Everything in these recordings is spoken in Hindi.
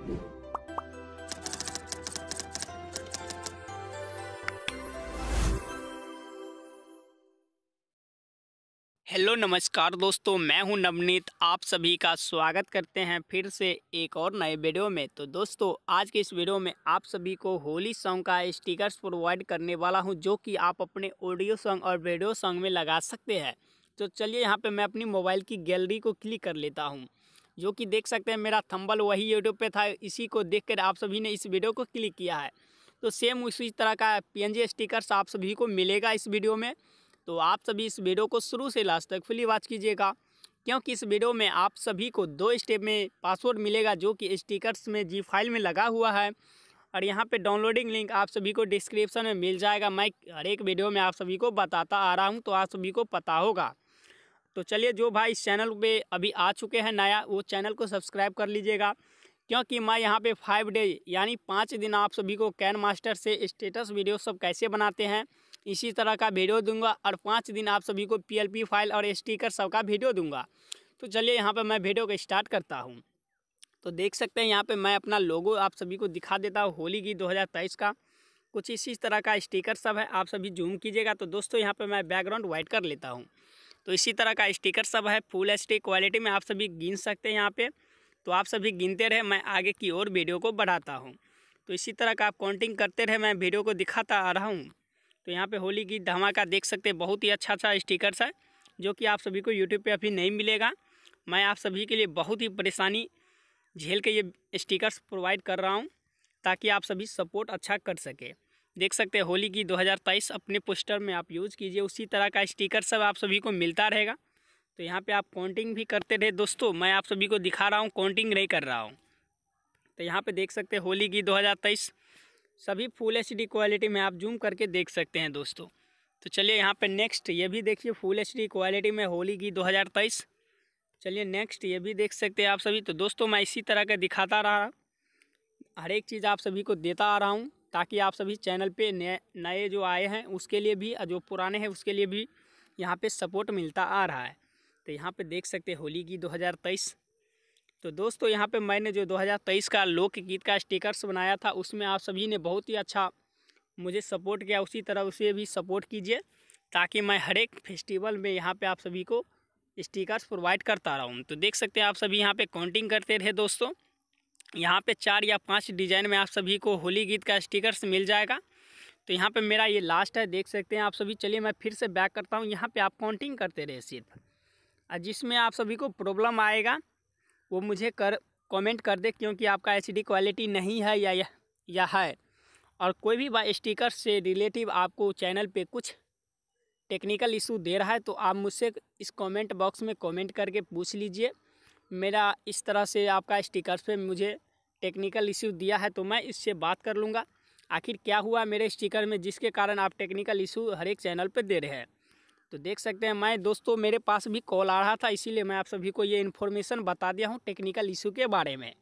हेलो नमस्कार दोस्तों मैं हूं नवनीत आप सभी का स्वागत करते हैं फिर से एक और नए वीडियो में तो दोस्तों आज के इस वीडियो में आप सभी को होली सॉन्ग का स्टिकर्स प्रोवाइड करने वाला हूं जो कि आप अपने ऑडियो सॉन्ग और वीडियो सॉन्ग में लगा सकते हैं तो चलिए यहां पे मैं अपनी मोबाइल की गैलरी को क्लिक कर लेता हूँ जो कि देख सकते हैं मेरा थंबल वही यूट्यूब पे था इसी को देखकर आप सभी ने इस वीडियो को क्लिक किया है तो सेम उसी तरह का पी स्टिकर्स आप सभी को मिलेगा इस वीडियो में तो आप सभी इस वीडियो को शुरू से लास्ट तक फुली वॉच कीजिएगा क्योंकि इस वीडियो में आप सभी को दो स्टेप में पासवर्ड मिलेगा जो कि स्टिकर्स में जी फाइल में लगा हुआ है और यहाँ पे डाउनलोडिंग लिंक आप सभी को डिस्क्रिप्शन में मिल जाएगा मैं हर एक वीडियो में आप सभी को बताता आ रहा हूँ तो आप सभी को पता होगा तो चलिए जो भाई इस चैनल पे अभी आ चुके हैं नया वो चैनल को सब्सक्राइब कर लीजिएगा क्योंकि मैं यहाँ पे फाइव डे यानी पाँच दिन आप सभी को कैन मास्टर से स्टेटस वीडियो सब कैसे बनाते हैं इसी तरह का वीडियो दूंगा और पाँच दिन आप सभी को पीएलपी फाइल और स्टिकर का वीडियो दूंगा तो चलिए यहाँ पर मैं वीडियो को स्टार्ट करता हूँ तो देख सकते हैं यहाँ पर मैं अपना लोगो आप सभी को दिखा देता हूँ होली की दो का कुछ इसी तरह का स्टिकर सब है आप सभी जूम कीजिएगा तो दोस्तों यहाँ पर मैं बैकग्राउंड वाइट कर लेता हूँ तो इसी तरह का स्टिकर सब है फुल एच क्वालिटी में आप सभी गिन सकते हैं यहाँ पर तो आप सभी गिनते रहे मैं आगे की ओर वीडियो को बढ़ाता हूँ तो इसी तरह का आप काउंटिंग करते रहे मैं वीडियो को दिखाता आ रहा हूँ तो यहाँ पे होली की धमाका देख सकते हैं बहुत ही अच्छा अच्छा स्टिकर्स है जो कि आप सभी को यूट्यूब पर अभी नहीं मिलेगा मैं आप सभी के लिए बहुत ही परेशानी झेल के ये स्टिकर्स प्रोवाइड कर रहा हूँ ताकि आप सभी सपोर्ट अच्छा कर सके देख सकते हैं होली की 2023 अपने पोस्टर में आप यूज़ कीजिए उसी तरह का स्टिकर सब आप सभी को मिलता रहेगा तो यहाँ पे आप काउंटिंग भी करते रहे दोस्तों मैं आप सभी को दिखा रहा हूँ काउंटिंग नहीं कर रहा हूँ तो यहाँ पे देख सकते हैं होली की 2023 सभी फुल एच क्वालिटी में आप जूम करके देख सकते हैं दोस्तों तो चलिए यहाँ पर नेक्स्ट ये भी देखिए फुल एच क्वालिटी में होली की दो चलिए नेक्स्ट ये भी देख सकते हैं आप सभी तो दोस्तों मैं इसी तरह का दिखाता रहा हर एक चीज़ आप सभी को देता आ रहा हूँ ताकि आप सभी चैनल पे नए नए जो आए हैं उसके लिए भी जो पुराने हैं उसके लिए भी यहाँ पे सपोर्ट मिलता आ रहा है तो यहाँ पे देख सकते होली की 2023 तो दोस्तों यहाँ पे मैंने जो 2023 का लोक गीत का स्टिकर्स बनाया था उसमें आप सभी ने बहुत ही अच्छा मुझे सपोर्ट किया उसी तरह उसे भी सपोर्ट कीजिए ताकि मैं हर एक फेस्टिवल में यहाँ पर आप सभी को स्टिकर्स प्रोवाइड करता रहूँ तो देख सकते हैं आप सभी यहाँ पर काउंटिंग करते रहे दोस्तों यहाँ पे चार या पांच डिजाइन में आप सभी को होली गीत का स्टिकर्स मिल जाएगा तो यहाँ पे मेरा ये लास्ट है देख सकते हैं आप सभी चलिए मैं फिर से बैक करता हूँ यहाँ पे आप काउंटिंग करते रहे सिर्फ और जिसमें आप सभी को प्रॉब्लम आएगा वो मुझे कर कमेंट कर दे क्योंकि आपका एच क्वालिटी नहीं है या, या, या है और कोई भी स्टिकर से रिलेटिव आपको चैनल पर कुछ टेक्निकल इशू दे रहा है तो आप मुझसे इस कमेंट बॉक्स में कमेंट करके पूछ लीजिए मेरा इस तरह से आपका स्टिकर्स पे मुझे टेक्निकल इशू दिया है तो मैं इससे बात कर लूँगा आखिर क्या हुआ मेरे स्टिकर में जिसके कारण आप टेक्निकल इशू हर एक चैनल पर दे रहे हैं तो देख सकते हैं मैं दोस्तों मेरे पास भी कॉल आ रहा था इसीलिए मैं आप सभी को ये इन्फॉर्मेशन बता दिया हूँ टेक्निकल इशू के बारे में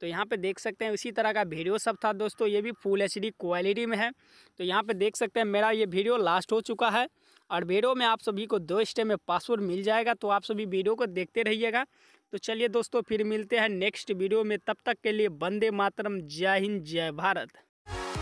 तो यहाँ पे देख सकते हैं इसी तरह का वीडियो सब था दोस्तों ये भी फुल एच क्वालिटी में है तो यहाँ पे देख सकते हैं मेरा ये वीडियो लास्ट हो चुका है और वीडियो में आप सभी को दो स्टेप में पासवर्ड मिल जाएगा तो आप सभी वीडियो को देखते रहिएगा तो चलिए दोस्तों फिर मिलते हैं नेक्स्ट वीडियो में तब तक के लिए वंदे मातरम जय हिंद जय भारत